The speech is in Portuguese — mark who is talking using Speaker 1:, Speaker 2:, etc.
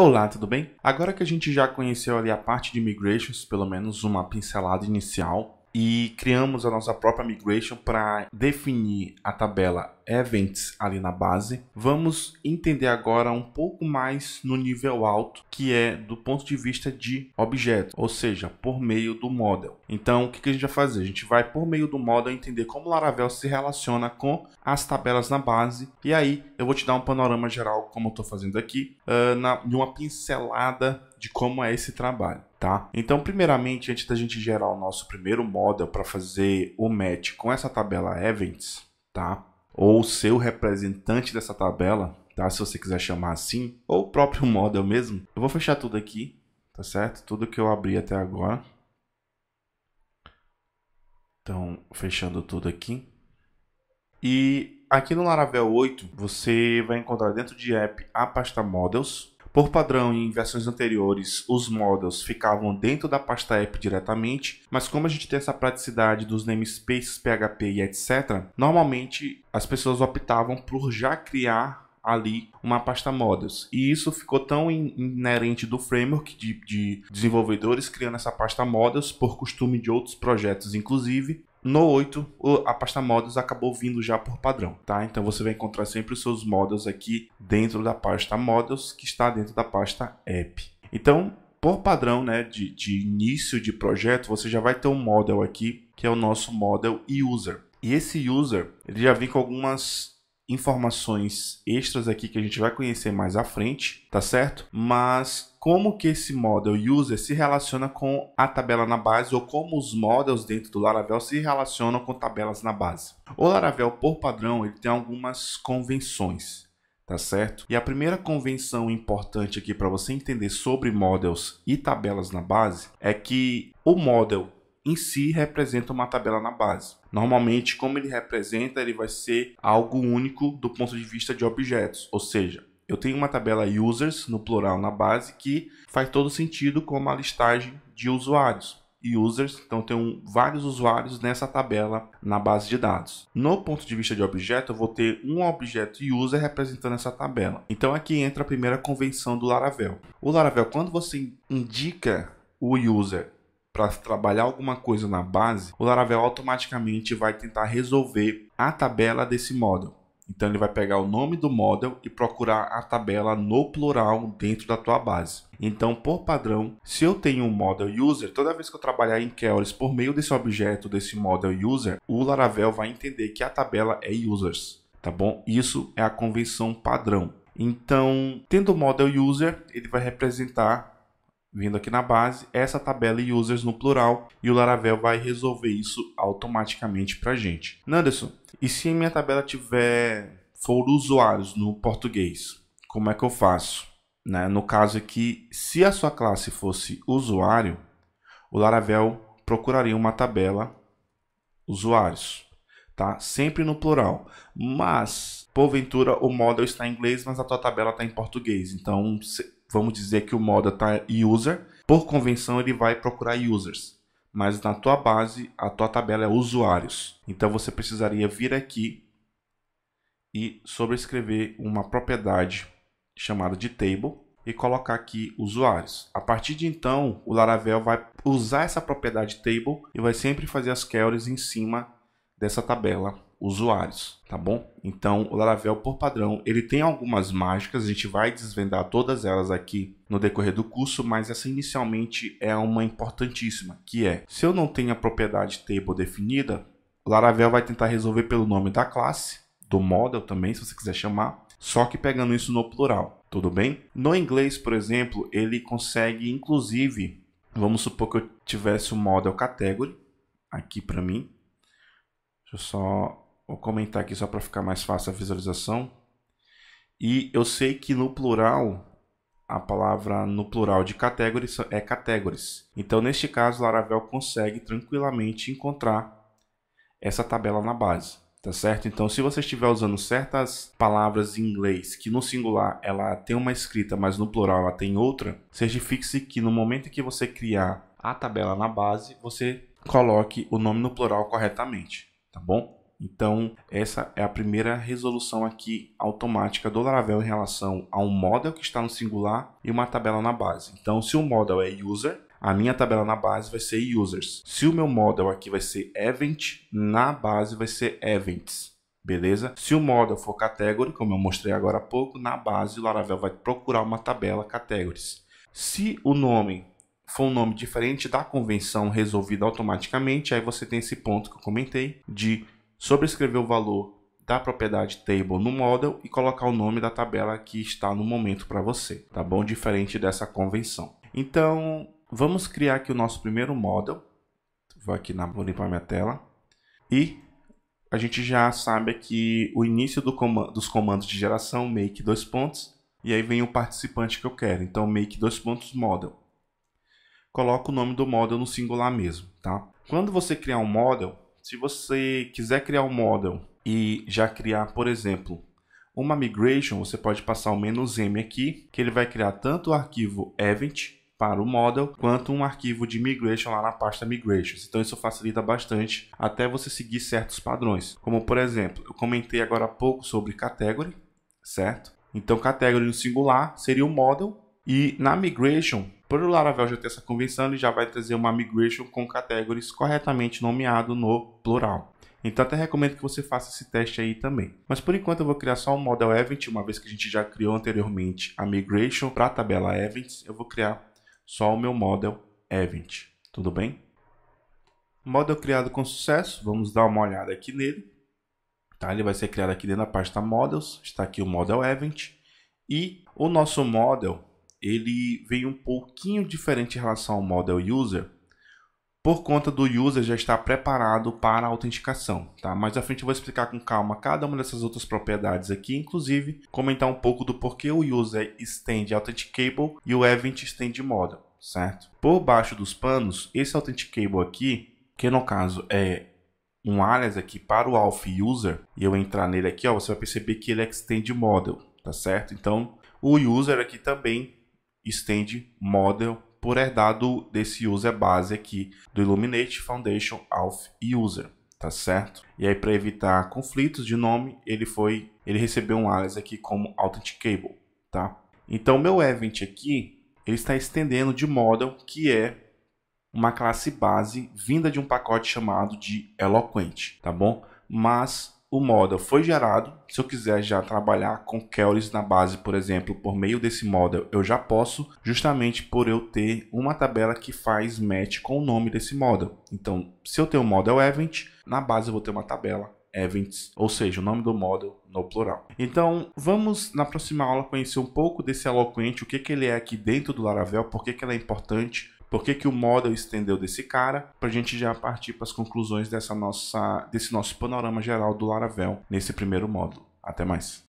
Speaker 1: Olá, tudo bem? Agora que a gente já conheceu ali a parte de migrations, pelo menos uma pincelada inicial, e criamos a nossa própria migration para definir a tabela events ali na base. Vamos entender agora um pouco mais no nível alto, que é do ponto de vista de objeto, ou seja, por meio do model. Então, o que a gente vai fazer? A gente vai por meio do model entender como Laravel se relaciona com as tabelas na base. E aí, eu vou te dar um panorama geral como eu estou fazendo aqui, uh, na, de uma pincelada de como é esse trabalho, tá? Então, primeiramente, antes da gente gerar o nosso primeiro model para fazer o match com essa tabela Events, tá? Ou seu representante dessa tabela, tá? Se você quiser chamar assim, ou o próprio model mesmo. Eu vou fechar tudo aqui, tá certo? Tudo que eu abri até agora. Então, fechando tudo aqui. E aqui no Laravel 8, você vai encontrar dentro de app a pasta Models, por padrão, em versões anteriores, os models ficavam dentro da pasta app diretamente, mas como a gente tem essa praticidade dos namespaces, PHP e etc., normalmente as pessoas optavam por já criar ali uma pasta models. E isso ficou tão inerente do framework de, de, desenvolvedores criando essa pasta models, por costume de outros projetos, inclusive, no 8, a pasta models acabou vindo já por padrão, tá? Então você vai encontrar sempre os seus models aqui dentro da pasta models, que está dentro da pasta app. Então, por padrão, né, de, de início de projeto, você já vai ter um model aqui, que é o nosso model user. E esse user, ele já vem com algumas informações extras aqui que a gente vai conhecer mais à frente, tá certo? Mas como que esse model user se relaciona com a tabela na base ou como os models dentro do Laravel se relacionam com tabelas na base. O Laravel, por padrão, ele tem algumas convenções, tá certo? E a primeira convenção importante aqui para você entender sobre models e tabelas na base é que o model em si representa uma tabela na base. Normalmente, como ele representa, ele vai ser algo único do ponto de vista de objetos, ou seja, eu tenho uma tabela users, no plural, na base, que faz todo sentido como a listagem de usuários. Users, então tenho vários usuários nessa tabela na base de dados. No ponto de vista de objeto, eu vou ter um objeto user representando essa tabela. Então aqui entra a primeira convenção do Laravel. O Laravel, quando você indica o user para trabalhar alguma coisa na base, o Laravel automaticamente vai tentar resolver a tabela desse módulo. Então ele vai pegar o nome do model e procurar a tabela no plural dentro da tua base. Então, por padrão, se eu tenho um model user, toda vez que eu trabalhar em Keras por meio desse objeto desse model user, o Laravel vai entender que a tabela é users, tá bom? Isso é a convenção padrão. Então, tendo o model user, ele vai representar Vindo aqui na base, essa tabela users no plural e o Laravel vai resolver isso automaticamente para gente. Nanderson, e se minha tabela tiver for usuários no português, como é que eu faço? Né? No caso aqui, se a sua classe fosse usuário, o Laravel procuraria uma tabela usuários, tá? Sempre no plural. Mas, porventura, o model está em inglês, mas a tua tabela está em português. Então, vamos dizer que o moda está user, por convenção ele vai procurar users. Mas na tua base, a tua tabela é usuários. Então você precisaria vir aqui e sobrescrever uma propriedade chamada de table e colocar aqui usuários. A partir de então, o Laravel vai usar essa propriedade table e vai sempre fazer as queries em cima dessa tabela usuários, tá bom? Então, o Laravel, por padrão, ele tem algumas mágicas, a gente vai desvendar todas elas aqui no decorrer do curso, mas essa inicialmente é uma importantíssima, que é, se eu não tenho a propriedade table definida, o Laravel vai tentar resolver pelo nome da classe, do model também, se você quiser chamar, só que pegando isso no plural, tudo bem? No inglês, por exemplo, ele consegue, inclusive, vamos supor que eu tivesse o um model category, aqui para mim, deixa eu só Vou comentar aqui só para ficar mais fácil a visualização. E eu sei que no plural, a palavra no plural de categories é categories. Então, neste caso, Laravel consegue tranquilamente encontrar essa tabela na base, tá certo? Então, se você estiver usando certas palavras em inglês que no singular ela tem uma escrita, mas no plural ela tem outra, certifique-se que no momento que você criar a tabela na base, você coloque o nome no plural corretamente, tá bom? Então, essa é a primeira resolução aqui automática do Laravel em relação a um model que está no singular e uma tabela na base. Então, se o model é user, a minha tabela na base vai ser users. Se o meu model aqui vai ser event, na base vai ser events. Beleza? Se o model for category, como eu mostrei agora há pouco, na base o Laravel vai procurar uma tabela categories. Se o nome for um nome diferente da convenção resolvida automaticamente, aí você tem esse ponto que eu comentei de sobrescrever o valor da propriedade table no model e colocar o nome da tabela que está no momento para você, tá bom? Diferente dessa convenção. Então, vamos criar aqui o nosso primeiro model. Vou aqui na vou limpar minha tela e a gente já sabe aqui o início do com dos comandos de geração make dois pontos e aí vem o participante que eu quero. Então make dois pontos model. Coloca o nome do model no singular mesmo, tá? Quando você criar um model, se você quiser criar um model e já criar, por exemplo, uma migration, você pode passar o menos "-m", aqui, que ele vai criar tanto o arquivo event para o model, quanto um arquivo de migration lá na pasta migrations. Então isso facilita bastante até você seguir certos padrões. Como por exemplo, eu comentei agora há pouco sobre category, certo? Então category no singular seria o model e na migration por o Laravel já ter essa convenção, ele já vai trazer uma migration com categories corretamente nomeado no plural. Então até recomendo que você faça esse teste aí também. Mas por enquanto eu vou criar só um model event, uma vez que a gente já criou anteriormente a migration para a tabela events, eu vou criar só o meu model event. Tudo bem? Model criado com sucesso, vamos dar uma olhada aqui nele. Tá, ele vai ser criado aqui dentro da pasta models, está aqui o model event e o nosso model ele vem um pouquinho diferente em relação ao model user, por conta do user já estar preparado para a autenticação, tá? Mais à frente eu vou explicar com calma cada uma dessas outras propriedades aqui, inclusive comentar um pouco do porquê o user estende authenticable e o event estende model, certo? Por baixo dos panos, esse authenticable aqui, que no caso é um alias aqui para o alpha user, e eu entrar nele aqui, ó, você vai perceber que ele é extend model, tá certo? Então, o user aqui também Extend Model por herdado desse user base aqui do Illuminate Foundation Alpha User, tá certo? E aí para evitar conflitos de nome, ele foi, ele recebeu um alias aqui como Authenticable, tá? Então meu event aqui, ele está estendendo de model que é uma classe base vinda de um pacote chamado de Eloquent, tá bom? Mas o model foi gerado. Se eu quiser já trabalhar com queries na base, por exemplo, por meio desse model, eu já posso, justamente por eu ter uma tabela que faz match com o nome desse model. Então, se eu tenho um model event, na base eu vou ter uma tabela events, ou seja, o nome do model no plural. Então, vamos na próxima aula conhecer um pouco desse eloquente, o que, que ele é aqui dentro do Laravel, por que, que ele é importante por que, que o model estendeu desse cara, para a gente já partir para as conclusões dessa nossa, desse nosso panorama geral do Laravel nesse primeiro módulo. Até mais.